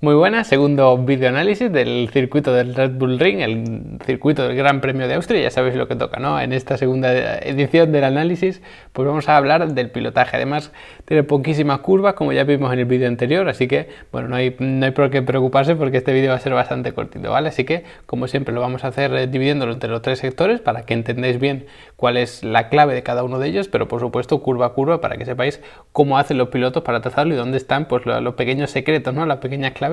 Muy buenas, segundo análisis del circuito del Red Bull Ring, el circuito del Gran Premio de Austria, ya sabéis lo que toca, ¿no? En esta segunda edición del análisis, pues vamos a hablar del pilotaje. Además, tiene poquísimas curvas, como ya vimos en el vídeo anterior, así que, bueno, no hay, no hay por qué preocuparse porque este vídeo va a ser bastante cortito, ¿vale? Así que, como siempre, lo vamos a hacer eh, dividiéndolo entre los tres sectores para que entendáis bien cuál es la clave de cada uno de ellos, pero por supuesto, curva a curva, para que sepáis cómo hacen los pilotos para trazarlo y dónde están, pues, los, pequeños secretos, ¿no? Las pequeñas claves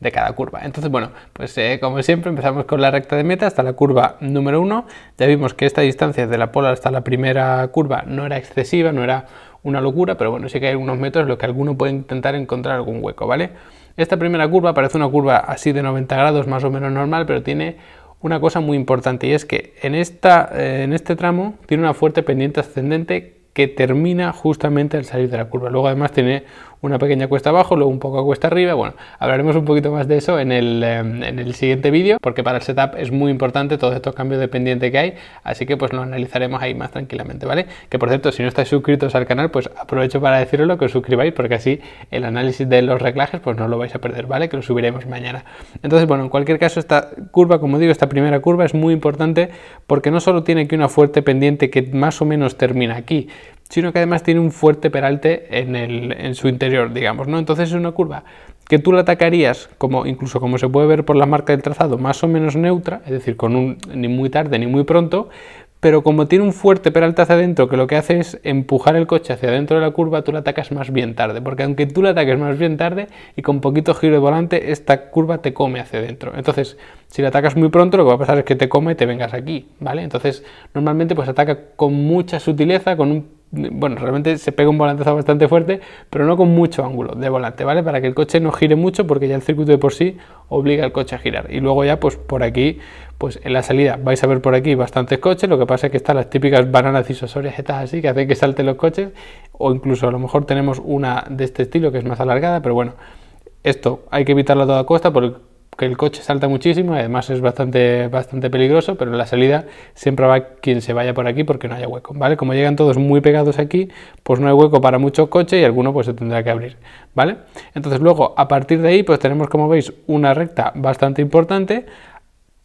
de cada curva. Entonces, bueno, pues eh, como siempre empezamos con la recta de meta hasta la curva número uno Ya vimos que esta distancia de la pola hasta la primera curva no era excesiva, no era una locura, pero bueno, sí que hay unos metros lo que alguno puede intentar encontrar algún hueco, ¿vale? Esta primera curva parece una curva así de 90 grados más o menos normal, pero tiene una cosa muy importante y es que en, esta, eh, en este tramo tiene una fuerte pendiente ascendente que termina justamente al salir de la curva. Luego además tiene una pequeña cuesta abajo, luego un poco cuesta arriba. Bueno, hablaremos un poquito más de eso en el, em, en el siguiente vídeo, porque para el setup es muy importante todos estos cambios de pendiente que hay, así que pues lo analizaremos ahí más tranquilamente, ¿vale? Que por cierto, si no estáis suscritos al canal, pues aprovecho para deciros que os suscribáis, porque así el análisis de los reclajes, pues no lo vais a perder, ¿vale? Que lo subiremos mañana. Entonces, bueno, en cualquier caso, esta curva, como digo, esta primera curva es muy importante porque no solo tiene aquí una fuerte pendiente que más o menos termina aquí, sino que además tiene un fuerte peralte en, su interior, digamos, ¿no? Entonces es una curva que tú la atacarías, como, incluso como se puede ver por la marca del trazado, más o menos neutra, es decir, con un, ni muy tarde ni muy pronto, pero como tiene un fuerte peralte hacia adentro que lo que hace es empujar el coche hacia adentro de la curva, tú la atacas más bien tarde, porque aunque tú la ataques más bien tarde y con poquito giro de volante, esta curva te come hacia adentro. Entonces, si la atacas muy pronto, lo que va a pasar es que te come y te vengas aquí, ¿vale? Entonces, normalmente pues ataca con mucha sutileza, con un bueno, realmente se pega un volante bastante fuerte, pero no con mucho ángulo de volante, ¿vale? Para que el coche no gire mucho, porque ya el circuito de por sí obliga al coche a girar. Y luego ya, pues por aquí, pues en la salida vais a ver por aquí bastantes coches, lo que pasa es que están las típicas bananas isosorias estas así, que hacen que salten los coches, o incluso a lo mejor tenemos una de este estilo que es más alargada, pero bueno, esto hay que evitarlo a toda costa, porque el coche salta muchísimo, además es bastante, bastante peligroso, pero en la salida siempre va quien se vaya por aquí porque no haya hueco, ¿vale? Como llegan todos muy pegados aquí, pues no hay hueco para mucho coche y alguno pues se tendrá que abrir, ¿vale? Entonces luego, a partir de ahí, pues tenemos como veis una recta bastante importante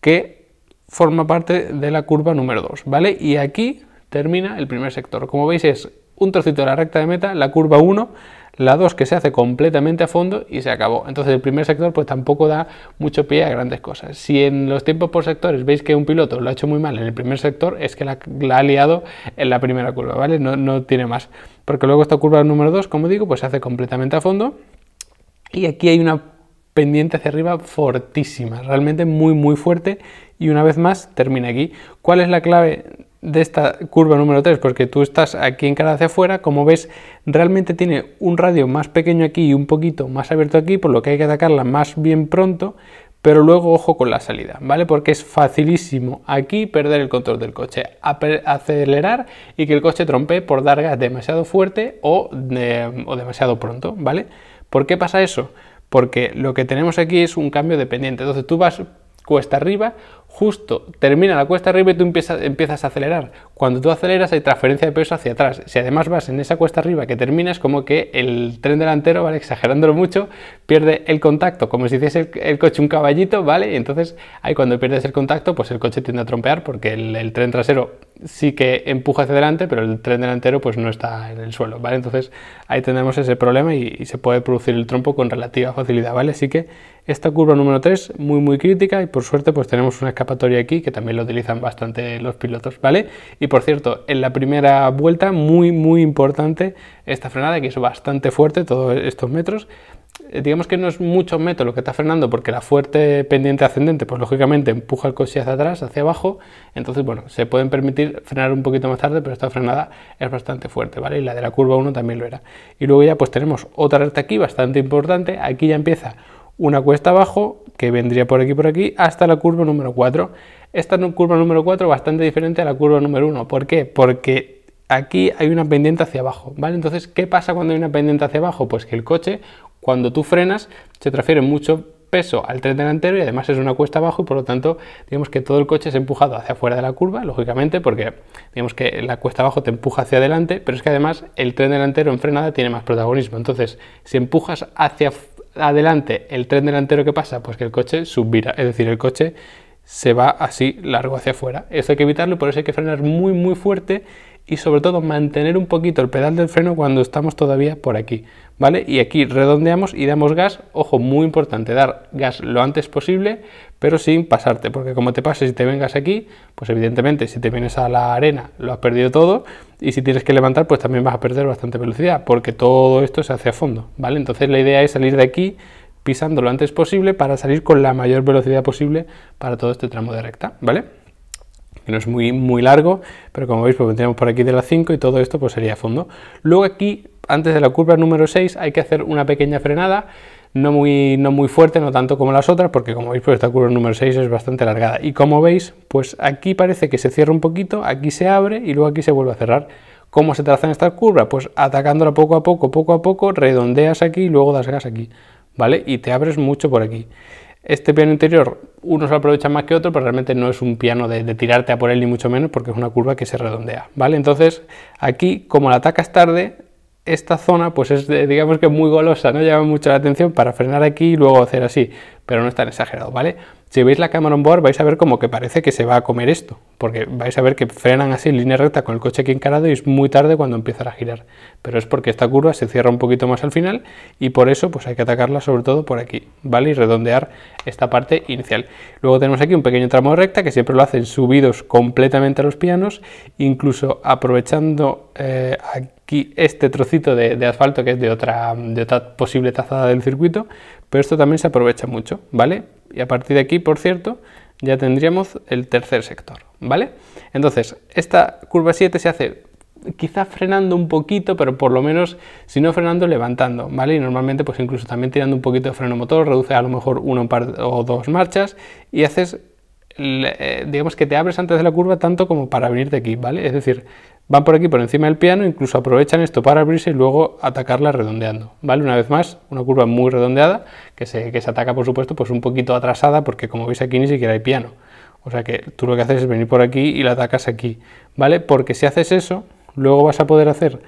que forma parte de la curva número 2, ¿vale? Y aquí termina el primer sector. Como veis es un trocito de la recta de meta, la curva 1, la 2 que se hace completamente a fondo y se acabó. Entonces el primer sector pues tampoco da mucho pie a grandes cosas. Si en los tiempos por sectores veis que un piloto lo ha hecho muy mal en el primer sector, es que la, ha liado en la primera curva, ¿vale? No, no tiene más. Porque luego esta curva número 2, como digo, pues se hace completamente a fondo y aquí hay una pendiente hacia arriba fortísima, realmente muy muy fuerte y una vez más termina aquí. ¿Cuál es la clave de esta curva número 3, porque tú estás aquí en cara hacia afuera, como ves, realmente tiene un radio más pequeño aquí y un poquito más abierto aquí, por lo que hay que atacarla más bien pronto, pero luego ojo con la salida, ¿vale? Porque es facilísimo aquí perder el control del coche, acelerar y que el coche trompe por dar gas demasiado fuerte o, eh, o demasiado pronto, ¿vale? ¿Por qué pasa eso? Porque lo que tenemos aquí es un cambio de pendiente, entonces tú vas cuesta arriba justo termina la cuesta arriba y tú empiezas, a acelerar. Cuando tú aceleras hay transferencia de peso hacia atrás. Si además vas en esa cuesta arriba que terminas, como que el tren delantero, ¿vale? Exagerándolo mucho, pierde el contacto, como si hiciese el, coche un caballito, ¿vale? Y entonces ahí cuando pierdes el contacto, pues el coche tiende a trompear porque el tren trasero sí que empuja hacia adelante, pero el tren delantero pues no está en el suelo, ¿vale? Entonces ahí tenemos ese problema y, se puede producir el trompo con relativa facilidad, ¿vale? Así que esta curva número 3 muy muy crítica y por suerte pues tenemos una escapatoria aquí que también lo utilizan bastante los pilotos, ¿vale? Y por cierto, en la primera vuelta muy muy importante esta frenada que es bastante fuerte todos estos metros eh, digamos que no es mucho método lo que está frenando porque la fuerte pendiente ascendente, pues lógicamente empuja el coche hacia atrás, hacia abajo, entonces bueno, se pueden permitir frenar un poquito más tarde, pero esta frenada es bastante fuerte, ¿vale? Y la de la curva 1 también lo era. Y luego ya pues tenemos otra recta aquí bastante importante, aquí ya empieza una cuesta abajo que vendría por aquí por aquí hasta la curva número 4. Esta curva número 4 bastante diferente a la curva número 1, ¿por qué? Porque aquí hay una pendiente hacia abajo, ¿vale? Entonces, ¿qué pasa cuando hay una pendiente hacia abajo? Pues que el coche cuando tú frenas, se transfiere mucho peso al tren delantero y además es una cuesta abajo y por lo tanto digamos que todo el coche es empujado hacia afuera de la curva, lógicamente, porque digamos que la cuesta abajo te empuja hacia adelante, pero es que además el tren delantero en frenada tiene más protagonismo. Entonces, si empujas hacia adelante el tren delantero que pasa, pues que el coche subvira, es decir, el coche se va así largo hacia afuera. Esto hay que evitarlo, por eso hay que frenar muy muy fuerte y sobre todo mantener un poquito el pedal del freno cuando estamos todavía por aquí, ¿vale? Y aquí redondeamos y damos gas, ojo, muy importante, dar gas lo antes posible, pero sin pasarte, porque como te pases y te vengas aquí, pues evidentemente si te vienes a la arena lo has perdido todo y si tienes que levantar pues también vas a perder bastante velocidad, porque todo esto se hace a fondo, ¿vale? Entonces la idea es salir de aquí pisando lo antes posible para salir con la mayor velocidad posible para todo este tramo de recta, ¿vale? que no es muy, muy largo, pero como veis, pues tenemos por aquí de la 5 y todo esto pues sería fondo. Luego aquí, antes de la curva número 6, hay que hacer una pequeña frenada, no muy, muy fuerte, no tanto como las otras, porque como veis, pues esta curva número 6 es bastante largada Y como veis, pues aquí parece que se cierra un poquito, aquí se abre y luego aquí se vuelve a cerrar. ¿Cómo se trazan estas curvas? Pues atacándola poco a poco, poco a poco, redondeas aquí y luego das gas aquí, ¿vale? Y te abres mucho por aquí. Este piano interior, uno lo aprovecha más que otro, pero realmente no es un piano de, tirarte a por él ni mucho menos, porque es una curva que se redondea, ¿vale? Entonces, aquí, como la atacas tarde, esta zona pues es, digamos que muy golosa, no llama mucho la atención para frenar aquí y luego hacer así, pero no es tan exagerado, ¿vale? Si veis la cámara on board vais a ver como que parece que se va a comer esto, porque vais a ver que frenan así en línea recta con el coche aquí encarado y es muy tarde cuando empiezan a girar. Pero es porque esta curva se cierra un poquito más al final y por eso pues hay que atacarla sobre todo por aquí, ¿vale? Y redondear esta parte inicial. Luego tenemos aquí un pequeño tramo de recta que siempre lo hacen subidos completamente a los pianos, incluso aprovechando aquí eh, aquí este trocito de, asfalto que es de otra, posible tazada del circuito, pero esto también se aprovecha mucho, ¿vale? Y a partir de aquí, por cierto, ya tendríamos el tercer sector, ¿vale? Entonces, esta curva 7 se hace quizá frenando un poquito, pero por lo menos, si no frenando, levantando, ¿vale? Y normalmente, pues incluso también tirando un poquito de freno motor, reduce a lo mejor una o dos marchas y haces, eh, digamos que te abres antes de la curva tanto como para venir de aquí, ¿vale? Es decir, Van por aquí por encima del piano, incluso aprovechan esto para abrirse y luego atacarla redondeando, ¿vale? Una vez más, una curva muy redondeada que se, que se ataca, por supuesto, pues un poquito atrasada porque como veis aquí ni siquiera hay piano. O sea que tú lo que haces es venir por aquí y la atacas aquí, ¿vale? Porque si haces eso, luego vas a poder hacer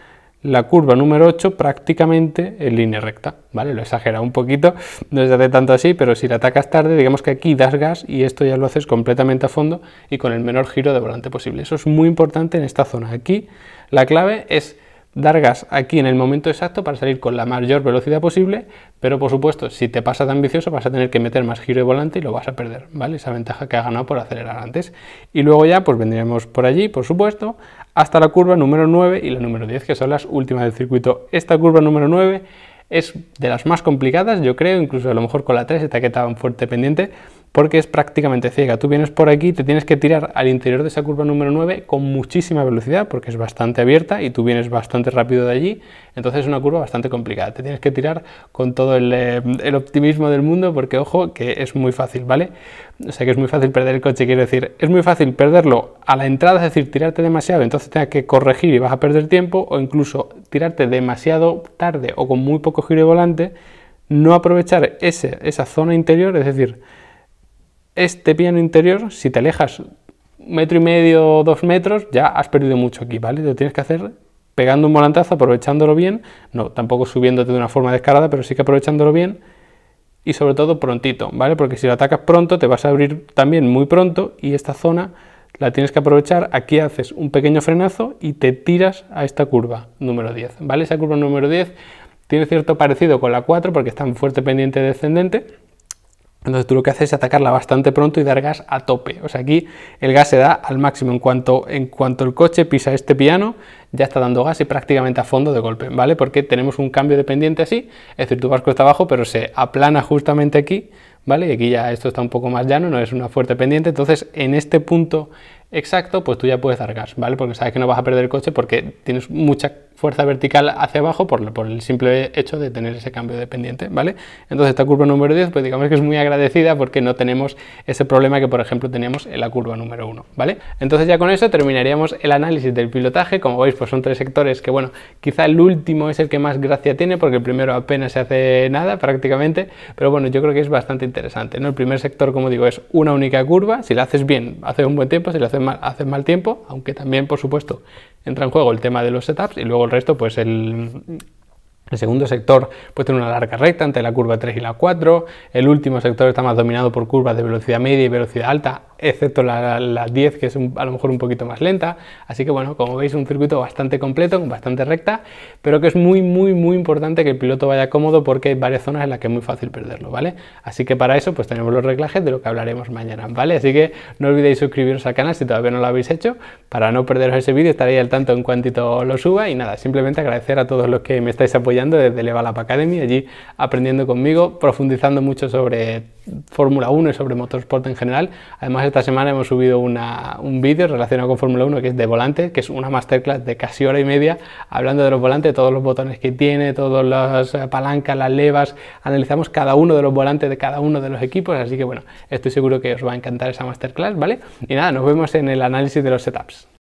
la curva número 8 prácticamente en línea recta, ¿vale? Lo he exagerado un poquito, no se hace tanto así, pero si la atacas tarde, digamos que aquí das gas y esto ya lo haces completamente a fondo y con el menor giro de volante posible. Eso es muy importante en esta zona. Aquí la clave es dar gas aquí en el momento exacto para salir con la mayor velocidad posible, pero por supuesto, si te pasa tan ambicioso vas a tener que meter más giro de volante y lo vas a perder, ¿vale? Esa ventaja que ha ganado por acelerar antes. Y luego ya pues vendríamos por allí, por supuesto, hasta la curva número 9 y la número 10, que son las últimas del circuito. Esta curva número 9 es de las más complicadas, yo creo, incluso a lo mejor con la 3 está que tan fuerte pendiente, porque es prácticamente ciega. Tú vienes por aquí, te tienes que tirar al interior de esa curva número 9 con muchísima velocidad, porque es bastante abierta y tú vienes bastante rápido de allí, entonces es una curva bastante complicada. Te tienes que tirar con todo eh, el, optimismo del mundo, porque ojo, que es muy fácil, ¿vale? O sea que es muy fácil perder el coche, quiero decir, es muy fácil perderlo a la entrada, es decir, tirarte demasiado, entonces tengas que corregir y vas a perder tiempo, o incluso tirarte demasiado tarde o con muy poco giro de volante, no aprovechar ese, esa zona interior, es decir, este piano interior, si te alejas un metro y medio o dos metros, ya has perdido mucho aquí, ¿vale? Lo tienes que hacer pegando un volantazo, aprovechándolo bien, no, tampoco subiéndote de una forma descarada, pero sí que aprovechándolo bien y sobre todo prontito, ¿vale? Porque si lo atacas pronto te vas a abrir también muy pronto y esta zona la tienes que aprovechar, aquí haces un pequeño frenazo y te tiras a esta curva número 10, ¿vale? Esa curva número 10 tiene cierto parecido con la 4 porque está en fuerte pendiente descendente, entonces tú lo que haces es atacarla bastante pronto y dar gas a tope. O sea, aquí el gas se da al máximo. En cuanto, en cuanto el coche pisa este piano, ya está dando gas y prácticamente a fondo de golpe, ¿vale? Porque tenemos un cambio de pendiente así, es decir, tu barco está abajo, pero se aplana justamente aquí, ¿vale? Y aquí ya esto está un poco más llano, no es una fuerte pendiente. Entonces, en este punto exacto, pues tú ya puedes dar gas, ¿vale? Porque sabes que no vas a perder el coche porque tienes mucha fuerza vertical hacia abajo por, el simple hecho de tener ese cambio de pendiente, ¿vale? Entonces esta curva número 10, pues digamos que es muy agradecida porque no tenemos ese problema que por ejemplo teníamos en la curva número 1, ¿vale? Entonces ya con eso terminaríamos el análisis del pilotaje, como veis pues son tres sectores que bueno, quizá el último es el que más gracia tiene porque el primero apenas se hace nada prácticamente, pero bueno, yo creo que es bastante interesante, ¿no? El primer sector, como digo, es una única curva, si la haces bien, haces un buen tiempo, si la haces mal, haces mal tiempo, aunque también por supuesto entra en juego el tema de los setups y luego el resto, pues el, el segundo sector pues tiene una larga recta entre la curva 3 y la 4. El último sector está más dominado por curvas de velocidad media y velocidad alta, excepto la, 10 que es a lo mejor un poquito más lenta. Así que bueno, como veis un circuito bastante completo, bastante recta, pero que es muy muy muy importante que el piloto vaya cómodo porque hay varias zonas en las que es muy fácil perderlo, ¿vale? Así que para eso pues tenemos los reglajes de lo que hablaremos mañana, ¿vale? Así que no olvidéis suscribiros al canal si todavía no lo habéis hecho para no perderos ese vídeo, estaréis al tanto en cuantito lo suba y nada, simplemente agradecer a todos los que me estáis apoyando desde Levalap Academy, allí aprendiendo conmigo, profundizando mucho sobre Fórmula 1 y sobre motorsport en general. Además, esta semana hemos subido una, un vídeo relacionado con Fórmula 1 que es de volante que es una masterclass de casi hora y media hablando de los volantes, todos los botones que tiene, todas las palancas, las levas. Analizamos cada uno de los volantes de cada uno de los equipos, así que bueno, estoy seguro que os va a encantar esa masterclass, ¿vale? Y nada, nos vemos en el análisis de los setups.